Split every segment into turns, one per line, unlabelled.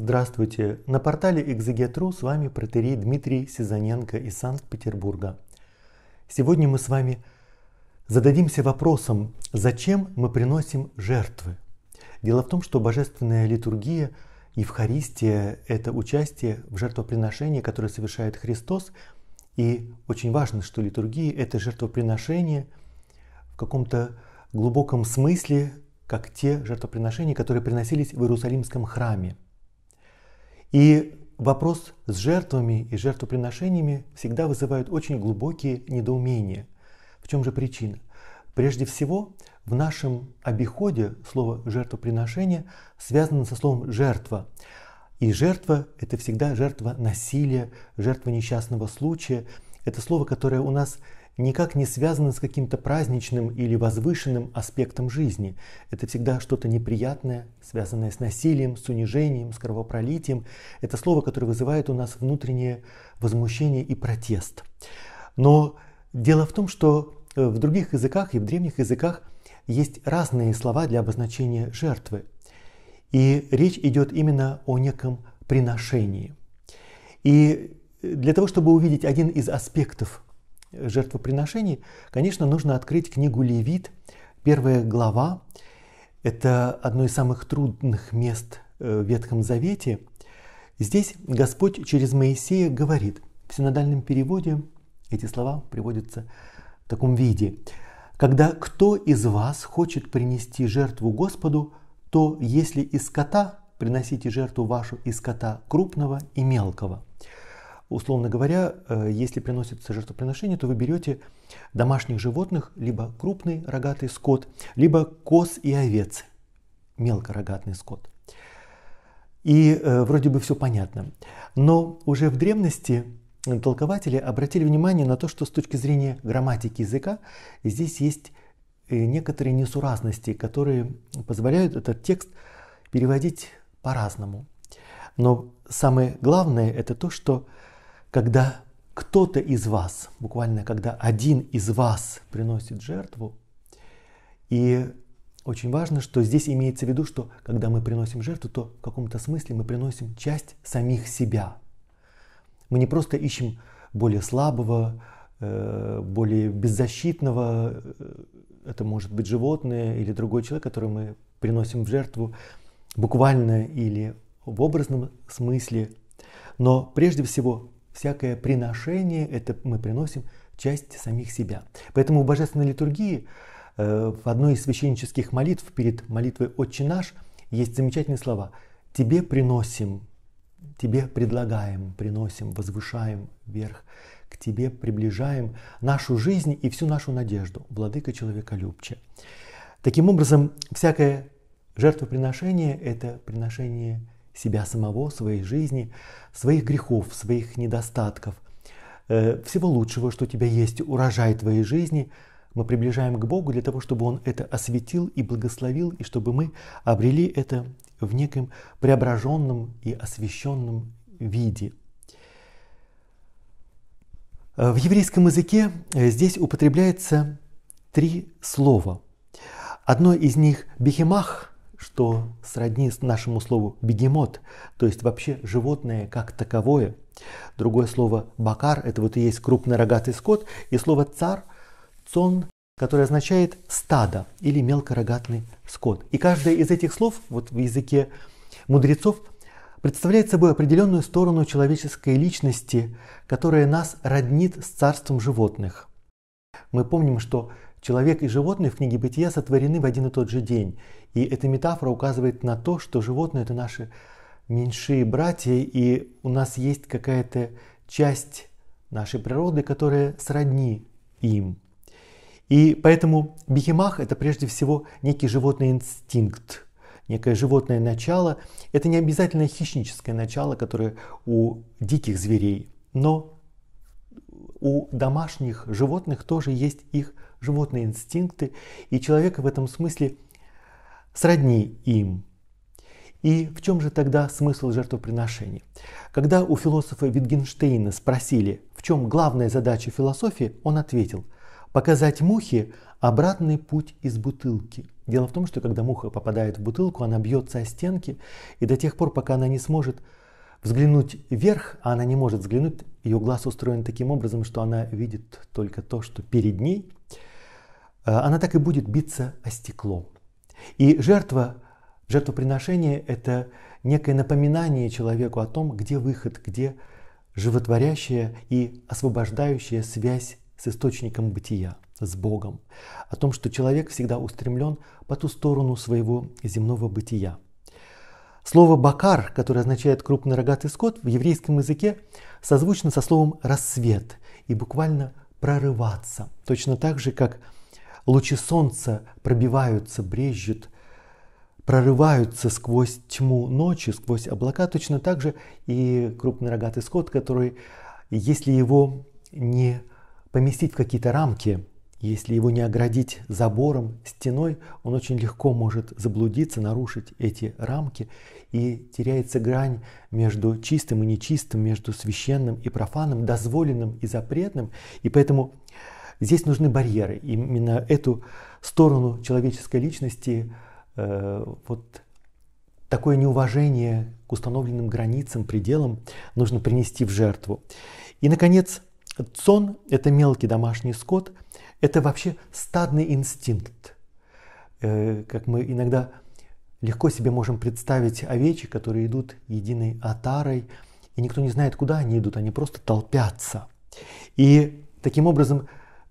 Здравствуйте! На портале Exeget.ru с вами протерей Дмитрий Сизаненко из Санкт-Петербурга. Сегодня мы с вами зададимся вопросом, зачем мы приносим жертвы. Дело в том, что божественная литургия, Евхаристия – это участие в жертвоприношении, которое совершает Христос. И очень важно, что литургия – это жертвоприношение в каком-то глубоком смысле, как те жертвоприношения, которые приносились в Иерусалимском храме – и вопрос с жертвами и жертвоприношениями всегда вызывает очень глубокие недоумения. В чем же причина? Прежде всего, в нашем обиходе слово «жертвоприношение» связано со словом «жертва». И жертва – это всегда жертва насилия, жертва несчастного случая – это слово, которое у нас никак не связано с каким-то праздничным или возвышенным аспектом жизни. Это всегда что-то неприятное, связанное с насилием, с унижением, с кровопролитием. Это слово, которое вызывает у нас внутреннее возмущение и протест. Но дело в том, что э, в других языках и в древних языках есть разные слова для обозначения жертвы. И речь идет именно о неком приношении. И для того, чтобы увидеть один из аспектов э, жертвоприношений, конечно, нужно открыть книгу Левит, первая глава. Это одно из самых трудных мест э, в Ветхом Завете. Здесь Господь через Моисея говорит, в синодальном переводе эти слова приводятся в таком виде. Когда кто из вас хочет принести жертву Господу, то если из скота, приносите жертву вашу из скота крупного и мелкого. Условно говоря, э, если приносится жертвоприношение, то вы берете домашних животных, либо крупный рогатый скот, либо коз и овец, мелкорогатный скот. И э, вроде бы все понятно. Но уже в древности толкователи обратили внимание на то, что с точки зрения грамматики языка здесь есть э, некоторые несуразности, которые позволяют этот текст переводить по-разному. Но самое главное это то, что когда кто-то из вас, буквально когда один из вас приносит жертву, и очень важно, что здесь имеется в виду, что когда мы приносим жертву, то в каком-то смысле мы приносим часть самих себя. Мы не просто ищем более слабого, э, более беззащитного, э, это может быть животное или другой человек, который мы приносим в жертву буквально или в образном смысле. Но прежде всего всякое приношение, это мы приносим часть самих себя. Поэтому в Божественной литургии э, в одной из священнических молитв перед молитвой «Отче наш» есть замечательные слова «Тебе приносим, Тебе предлагаем, приносим, возвышаем вверх, к Тебе приближаем нашу жизнь и всю нашу надежду, Владыка Человеколюбче». Таким образом, всякое жертвоприношение – это приношение себя самого, своей жизни, своих грехов, своих недостатков, э, всего лучшего, что у тебя есть, урожай твоей жизни, мы приближаем к Богу для того, чтобы Он это осветил и благословил, и чтобы мы обрели это в неком преображенном и освященном виде. Э, в еврейском языке э, здесь употребляется три слова. Одно из них «бихемах», что сродни нашему слову бегемот, то есть вообще животное как таковое. Другое слово бакар – это вот и есть крупный рогатый скот, и слово цар – цон, которое означает стадо или мелкорогатный скот. И каждое из этих слов вот в языке мудрецов представляет собой определенную сторону человеческой личности, которая нас роднит с царством животных. Мы помним, что Человек и животные в книге «Бытия» сотворены в один и тот же день. И эта метафора указывает на то, что животные – это наши меньшие братья, и у нас есть какая-то часть нашей природы, которая сродни им. И поэтому бихемах – это прежде всего некий животный инстинкт, некое животное начало. Это не обязательно хищническое начало, которое у диких зверей, но у домашних животных тоже есть их животные инстинкты, и человек в этом смысле сродни им. И в чем же тогда смысл жертвоприношения? Когда у философа Витгенштейна спросили, в чем главная задача философии, он ответил – показать мухе обратный путь из бутылки. Дело в том, что когда муха попадает в бутылку, она бьется о стенки, и до тех пор, пока она не сможет взглянуть вверх, а она не может взглянуть, ее глаз устроен таким образом, что она видит только то, что перед ней, Э, она так и будет биться о стекло. И жертва, жертвоприношение – это некое напоминание человеку о том, где выход, где животворящая и освобождающая связь с источником бытия, с Богом, о том, что человек всегда устремлен по ту сторону своего земного бытия. Слово «бакар», которое означает «крупный рогатый скот», в еврейском языке созвучно со словом «рассвет» и буквально «прорываться», точно так же, как Лучи солнца пробиваются, брежет, прорываются сквозь тьму ночи, сквозь облака, точно так же и крупный рогатый скот, который, если его не поместить в какие-то рамки, если его не оградить забором, стеной, он очень легко может заблудиться, нарушить эти рамки, и теряется грань между чистым и нечистым, между священным и профаном, дозволенным и запретным, и поэтому Здесь нужны барьеры. Именно эту сторону человеческой личности, э, вот такое неуважение к установленным границам, пределам нужно принести в жертву. И, наконец, цон – это мелкий домашний скот, это вообще стадный инстинкт. Э, как мы иногда легко себе можем представить овечи, которые идут единой отарой, и никто не знает, куда они идут, они просто толпятся. И таким образом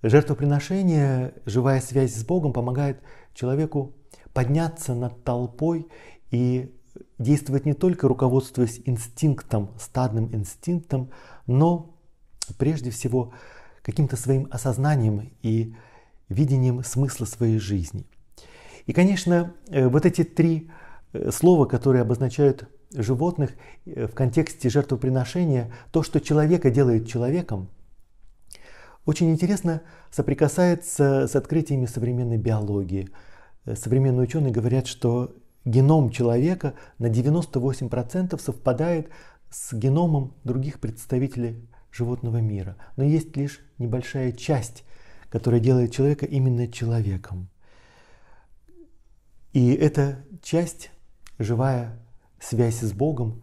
Жертвоприношение, живая связь с Богом помогает человеку подняться над толпой и действовать не только руководствуясь инстинктом, стадным инстинктом, но прежде всего каким-то своим осознанием и видением смысла своей жизни. И, конечно, э, вот эти три э, слова, которые обозначают животных э, в контексте жертвоприношения, то, что человека делает человеком, очень интересно соприкасается с открытиями современной биологии. Э, современные ученые говорят, что геном человека на 98% совпадает с геномом других представителей животного мира. Но есть лишь небольшая часть, которая делает человека именно человеком. И эта часть, живая связь с Богом,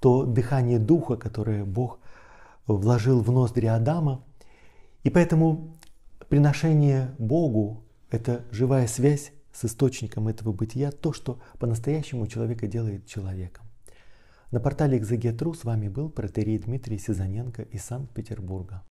то дыхание духа, которое Бог вложил в ноздри Адама, и поэтому приношение Богу – это живая связь с источником этого бытия, то, что по-настоящему человека делает человеком. На портале «Экзегетру» с вами был протерей Дмитрий Сизаненко из Санкт-Петербурга.